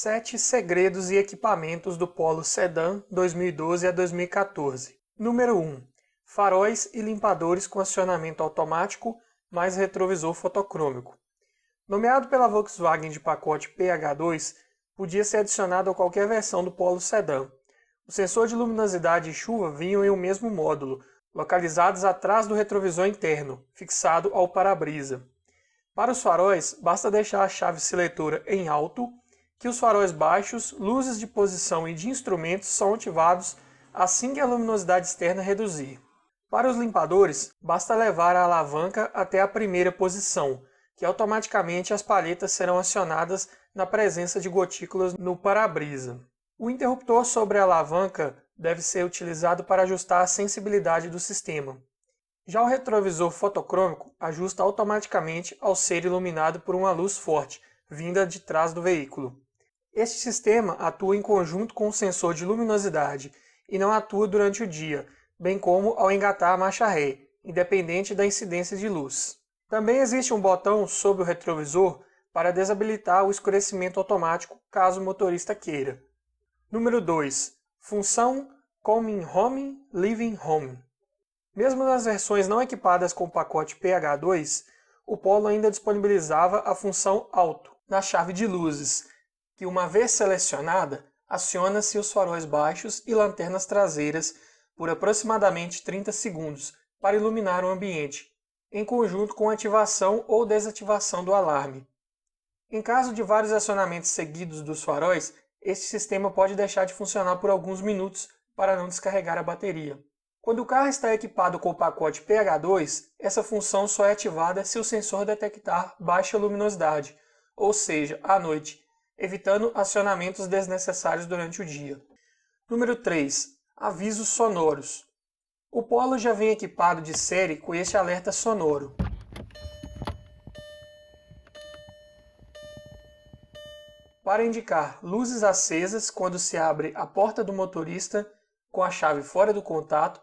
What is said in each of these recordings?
Sete segredos e equipamentos do Polo Sedan 2012 a 2014. Número 1. Faróis e limpadores com acionamento automático mais retrovisor fotocrômico. Nomeado pela Volkswagen de pacote PH2, podia ser adicionado a qualquer versão do Polo Sedan. O sensor de luminosidade e chuva vinham em um mesmo módulo, localizados atrás do retrovisor interno, fixado ao para-brisa. Para os faróis, basta deixar a chave seletora em alto que os faróis baixos, luzes de posição e de instrumentos são ativados assim que a luminosidade externa reduzir. Para os limpadores, basta levar a alavanca até a primeira posição, que automaticamente as palhetas serão acionadas na presença de gotículas no para-brisa. O interruptor sobre a alavanca deve ser utilizado para ajustar a sensibilidade do sistema. Já o retrovisor fotocrômico ajusta automaticamente ao ser iluminado por uma luz forte, vinda de trás do veículo. Este sistema atua em conjunto com o sensor de luminosidade e não atua durante o dia, bem como ao engatar a marcha ré, independente da incidência de luz. Também existe um botão sob o retrovisor para desabilitar o escurecimento automático caso o motorista queira. Número 2. Função Coming Home, Living Home. Mesmo nas versões não equipadas com o pacote PH2, o Polo ainda disponibilizava a função Auto na chave de luzes, que, uma vez selecionada, aciona-se os faróis baixos e lanternas traseiras por aproximadamente 30 segundos para iluminar o ambiente, em conjunto com a ativação ou desativação do alarme. Em caso de vários acionamentos seguidos dos faróis, este sistema pode deixar de funcionar por alguns minutos para não descarregar a bateria. Quando o carro está equipado com o pacote PH2, essa função só é ativada se o sensor detectar baixa luminosidade, ou seja, à noite, evitando acionamentos desnecessários durante o dia. Número 3. Avisos sonoros. O Polo já vem equipado de série com este alerta sonoro. Para indicar luzes acesas quando se abre a porta do motorista com a chave fora do contato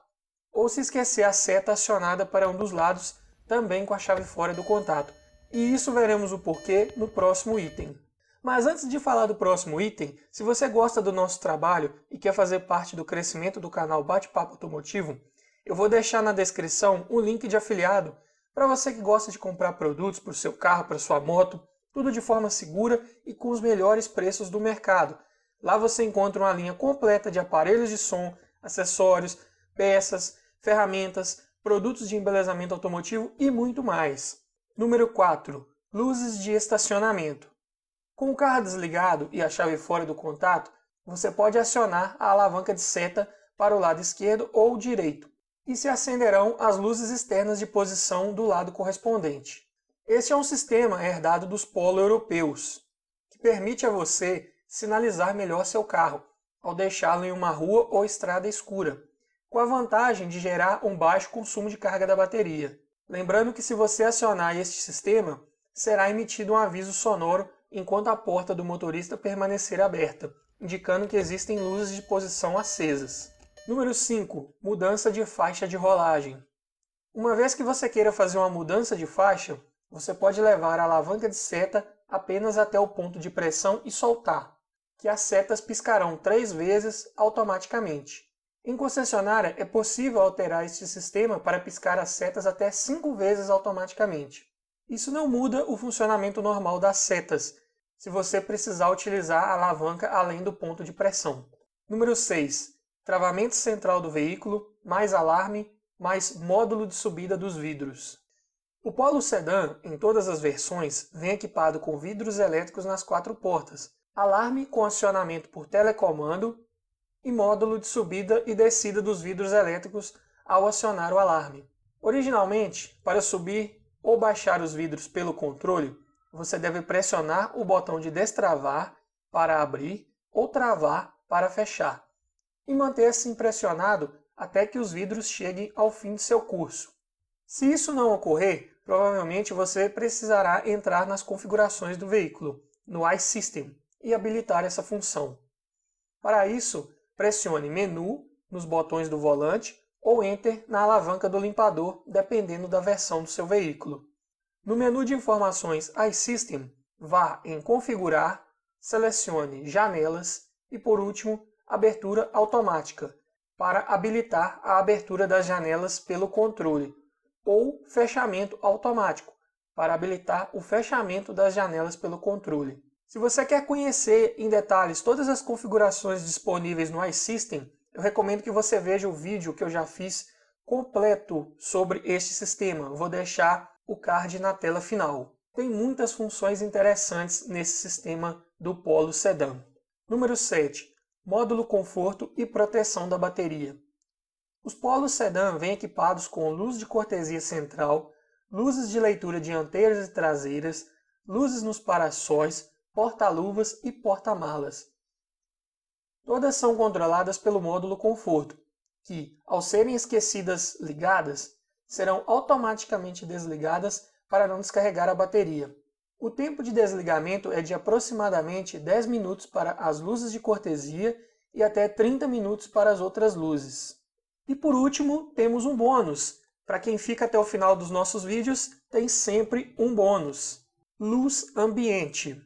ou se esquecer a seta acionada para um dos lados também com a chave fora do contato. E isso veremos o porquê no próximo item. Mas antes de falar do próximo item, se você gosta do nosso trabalho e quer fazer parte do crescimento do canal Bate-Papo Automotivo, eu vou deixar na descrição o link de afiliado para você que gosta de comprar produtos para o seu carro, para sua moto, tudo de forma segura e com os melhores preços do mercado. Lá você encontra uma linha completa de aparelhos de som, acessórios, peças, ferramentas, produtos de embelezamento automotivo e muito mais. Número 4. Luzes de estacionamento. Com o carro desligado e a chave fora do contato, você pode acionar a alavanca de seta para o lado esquerdo ou direito, e se acenderão as luzes externas de posição do lado correspondente. Este é um sistema herdado dos polo-europeus, que permite a você sinalizar melhor seu carro ao deixá-lo em uma rua ou estrada escura, com a vantagem de gerar um baixo consumo de carga da bateria. Lembrando que se você acionar este sistema, será emitido um aviso sonoro enquanto a porta do motorista permanecer aberta, indicando que existem luzes de posição acesas. Número 5. Mudança de faixa de rolagem. Uma vez que você queira fazer uma mudança de faixa, você pode levar a alavanca de seta apenas até o ponto de pressão e soltar, que as setas piscarão três vezes automaticamente. Em concessionária, é possível alterar este sistema para piscar as setas até cinco vezes automaticamente. Isso não muda o funcionamento normal das setas, se você precisar utilizar a alavanca além do ponto de pressão. Número 6. Travamento central do veículo, mais alarme, mais módulo de subida dos vidros. O Polo Sedan, em todas as versões, vem equipado com vidros elétricos nas quatro portas, alarme com acionamento por telecomando e módulo de subida e descida dos vidros elétricos ao acionar o alarme. Originalmente, para subir ou baixar os vidros pelo controle, você deve pressionar o botão de destravar para abrir ou travar para fechar e manter-se pressionado até que os vidros cheguem ao fim de seu curso. Se isso não ocorrer, provavelmente você precisará entrar nas configurações do veículo, no iSystem, e habilitar essa função. Para isso, pressione Menu nos botões do volante ou Enter na alavanca do limpador, dependendo da versão do seu veículo. No menu de informações iSystem, vá em Configurar, selecione Janelas e, por último, Abertura Automática, para habilitar a abertura das janelas pelo controle, ou Fechamento Automático, para habilitar o fechamento das janelas pelo controle. Se você quer conhecer em detalhes todas as configurações disponíveis no iSystem, eu recomendo que você veja o vídeo que eu já fiz completo sobre este sistema. Vou deixar o card na tela final. Tem muitas funções interessantes nesse sistema do Polo Sedan. Número 7. Módulo conforto e proteção da bateria. Os Polos Sedan vêm equipados com luz de cortesia central, luzes de leitura dianteiras e traseiras, luzes nos para-sóis, porta-luvas e porta-malas. Todas são controladas pelo módulo conforto, que, ao serem esquecidas ligadas, serão automaticamente desligadas para não descarregar a bateria. O tempo de desligamento é de aproximadamente 10 minutos para as luzes de cortesia e até 30 minutos para as outras luzes. E por último, temos um bônus. Para quem fica até o final dos nossos vídeos, tem sempre um bônus. Luz ambiente.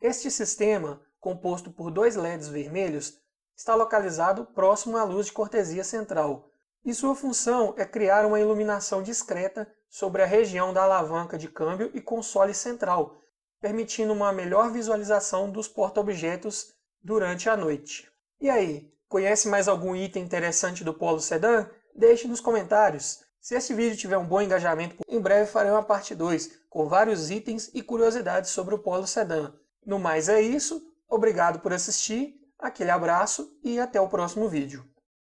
Este sistema, composto por dois LEDs vermelhos, está localizado próximo à luz de cortesia central, e sua função é criar uma iluminação discreta sobre a região da alavanca de câmbio e console central, permitindo uma melhor visualização dos porta-objetos durante a noite. E aí, conhece mais algum item interessante do Polo Sedan? Deixe nos comentários. Se esse vídeo tiver um bom engajamento, em breve farei uma parte 2 com vários itens e curiosidades sobre o Polo Sedan. No mais é isso, obrigado por assistir, aquele abraço e até o próximo vídeo.